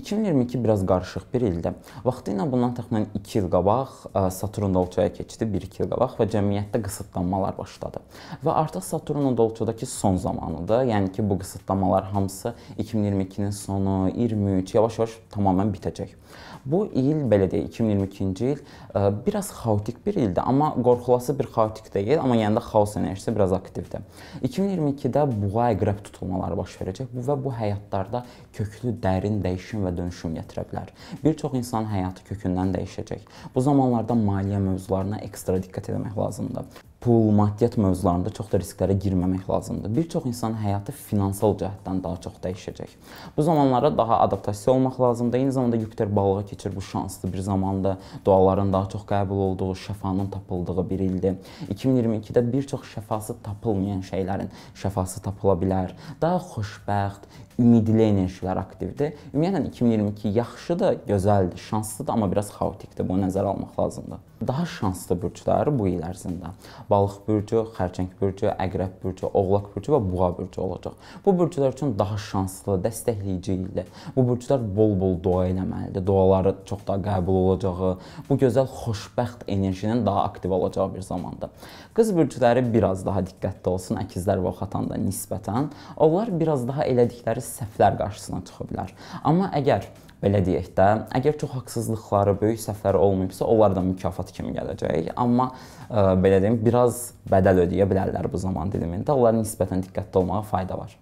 2022 biraz qarışıq bir ildir. Vaxtı ilə bundan təxminən 2 il qabaq Saturn Dolçaya keçdi, 1-2 il qabaq və cəmiyyətdə qısıtlanmalar başladı. Və artıq Saturn Dolçadakı son zamanıdır. Yəni ki, bu qısıtlanmalar hamısı 2022-nin sonu, 23 yavaş-yavaş tamamilə bitəcək. Bu il belə deyək, 2022-ci il biraz xaotik bir ildir, amma qorxulası bir xaotik deyil, amma yəni də xaos enerjisi biraz aktivdir. 2022-də buğa əqrəb tutulmaları baş verəcək. Bu və bu həyatlarda köklü, dərin dəyişim və və dönüşüm gətirə bilər. Bir çox insanın həyatı kökündən dəyişəcək. Bu zamanlarda maliyyə mövzularına ekstra diqqət etmək lazımdır pul, maddiyyat mövzularında çox da risklərə girməmək lazımdır. Bir çox insanın həyatı finansal cəhətdən daha çox dəyişəcək. Bu zamanlara daha adaptasiya olmaq lazımdır. Eyni zamanda Yupiter balığa keçir bu şanslı bir zamanda. Duaların daha çox qəbul olduğu, şəfanın tapıldığı bir ildir. 2022-də bir çox şəfası tapılmayan şeylərin şəfası tapıla bilər. Daha xoşbəxt, ümidli enerjilər aktivdir. Ümumiyyətlə 2022 yaxşıdır, gözəldir, şanslıdır, amma biraz xaotikdir. Bunu nəzərə almaq lazımdır. Daha şanslı bürclər bu il ərzində balıq bürcü, xərçəng bürcü, əqrəb bürcü, oğlaq bürcü və buğa bürcü olacaq. Bu bürcülər üçün daha şanslı, dəstəkləyici ildir. Bu bürcülər bol-bol dua eləməlidir. Duaları çox daha qəbul olacağı, bu gözəl xoşbəxt enerjinin daha aktiv olacağı bir zamandır. Qız bürcüləri biraz daha diqqətli olsun əkizlər və oxatanda nisbətən. Onlar biraz daha elədikləri səhvlər qarşısına çıxa bilər. Amma əgər belə deyək də, əgər çox haqsızlıqları, böyük səhvləri olmayıbsa, onlar da mükafat kimi gələcək. Amma ə, e, belə deyim, biraz bədəl ödəyə bilərlər bu zaman dilimində. Onlara nisbətən diqqətli olmağa fayda var.